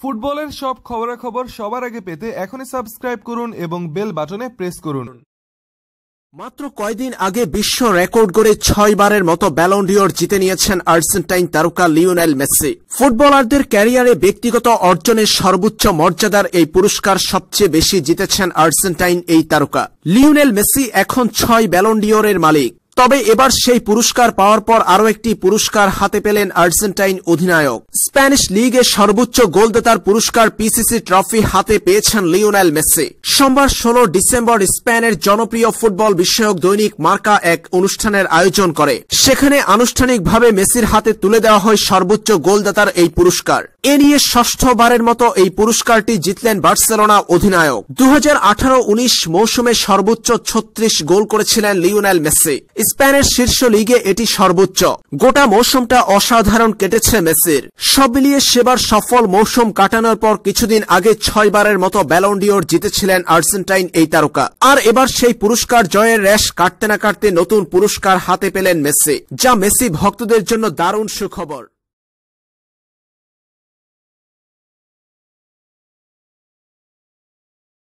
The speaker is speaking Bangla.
ফুটবলের সব খবরাখবর সবার আগে পেতে এখনই সাবস্ক্রাইব করুন এবং বেল বাটনে প্রেস করুন মাত্র কয়দিন আগে বিশ্ব রেকর্ড করে ছয় বারের মতো ব্যালন্ডিওর জিতে নিয়েছেন আর্জেন্টাইন তারকা লিওনেল মেসি ফুটবলারদের ক্যারিয়ারে ব্যক্তিগত অর্জনের সর্বোচ্চ মর্যাদার এই পুরস্কার সবচেয়ে বেশি জিতেছেন আর্জেন্টাইন এই তারকা লিওনেল মেসি এখন ছয় ব্যালন্ডিওরের মালিক তবে এবার সেই পুরস্কার পাওয়ার পর আরও একটি পুরস্কার হাতে পেলেন আর্জেন্টাইন অধিনায়ক স্প্যানিশ লিগে সর্বোচ্চ গোলদাতার পুরস্কার পিসিসি ট্রফি হাতে পেয়েছেন লিওনেল মেসি সোমবার ষোলো ডিসেম্বর স্পেনের জনপ্রিয় ফুটবল বিষয়ক দৈনিক মার্কা এক অনুষ্ঠানের আয়োজন করে সেখানে আনুষ্ঠানিকভাবে মেসির হাতে তুলে দেওয়া হয় সর্বোচ্চ গোলদাতার এই পুরস্কার এ নিয়ে ষষ্ঠবারের মতো এই পুরস্কারটি জিতলেন বার্সেলোনা অধিনায়ক দু হাজার মৌসুমে সর্বোচ্চ ছত্রিশ গোল করেছিলেন লিওনেল মেসি স্পেনের শীর্ষ লিগে এটি সর্বোচ্চ গোটা মৌসুমটা অসাধারণ কেটেছে মেসির সব মিলিয়ে সেবার সফল মৌসুম কাটানোর পর কিছুদিন আগে ছয়বারের মতো ব্যালন্ডিওর জিতেছিলেন আর্জেন্টাইন এই তারকা আর এবার সেই পুরস্কার জয়ের র্যাশ কাটতে না কাটতে নতুন পুরস্কার হাতে পেলেন মেসি যা মেসি ভক্তদের জন্য দারুণ সুখবর